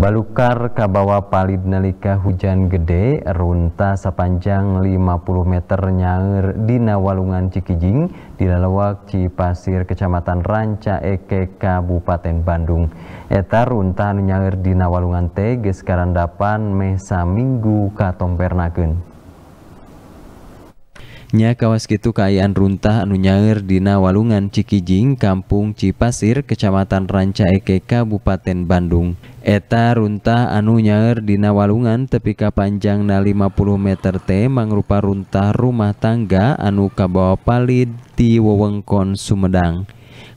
Balukar kabawa palid nalika hujan gede runta sepanjang 50 meter nyanger di nawalungan Cikijing di lalawak Cipasir Kecamatan Ranca Eke Kabupaten Bandung. Eta runta nyaur di Nawalungan teh geus Mesa minggu saminggu katompernakeun. Kawaski itu Kaayaan runtah anu nyaer Dina Walungan Chikijing, Kampung Cipasir, Kecamatan Ranca Eke Kabupaten Bandung. Eta Runtah anu nyaer Dina Walungan tepika panjang na 50 metert mangrua runtah rumah tangga anu Kabawa Palid di Wewengkon Sumedang.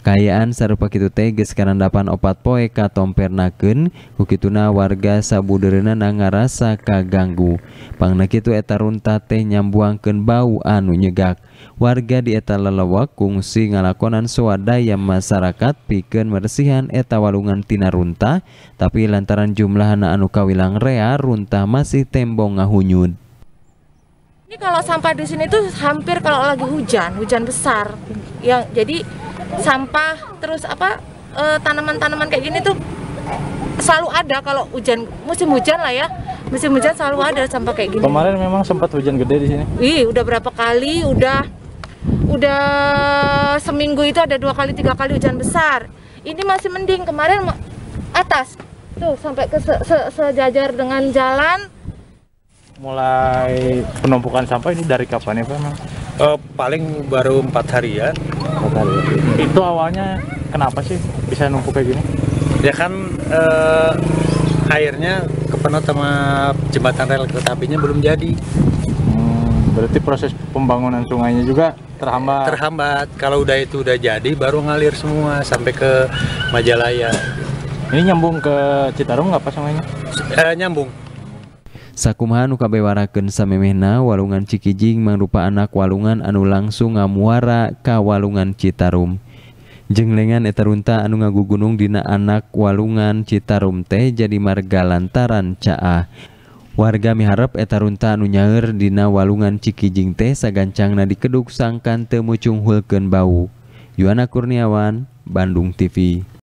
Kayaan sarupa kitu teh geus karandapan opat poe katompernakeun kukituna warga sabudeureuna nangarasa kaganggu. Pangna kitu eta runta teh nyambuangkeun bau anu nyegak. Warga di eta lelewak kungsi ngalakonan swadaya masyarakat pikeun bersihan eta walungan tina runta, tapi lantaran jumlah jumlahna anu kawilang rea runta masih tembong ngahunyud. Ini kalau sampah di sini tuh hampir kalau lagi hujan, hujan besar. Yang jadi sampah terus apa eh, tanaman-tanaman kayak gini tuh selalu ada kalau hujan musim hujan lah ya musim hujan selalu ada sampah kayak gini kemarin memang sempat hujan gede di sini ih udah berapa kali udah udah seminggu itu ada dua kali tiga kali hujan besar ini masih mending kemarin atas tuh sampai ke se -se sejajar dengan jalan mulai penumpukan sampah ini dari kapan ya pak? Uh, paling baru empat harian ya bakar ya. itu awalnya kenapa sih bisa numpuk kayak gini ya kan eh, airnya kepenuh sama jembatan rel kereta apinya belum jadi hmm, berarti proses pembangunan sungainya juga terhambat terhambat kalau udah itu udah jadi baru ngalir semua sampai ke Majalaya ini nyambung ke Citarum nggak apa sungainya eh, nyambung Sakuhan ukabewaraken sameemena walungan Ckijing mangrupa anak walungan anu langsung nga muara kawalungan Citarum. Jeng lengan eta runta anu ngagu gunung dina anak walungan Citarum teh jadi marga lantaran caa. Warga miharep eta runta anu nyaer dina walungan Ckijing teh sagganancang nadikkedduk sangangkan Temucunghulken bau. Juanna Kurniawan, Bandung TV.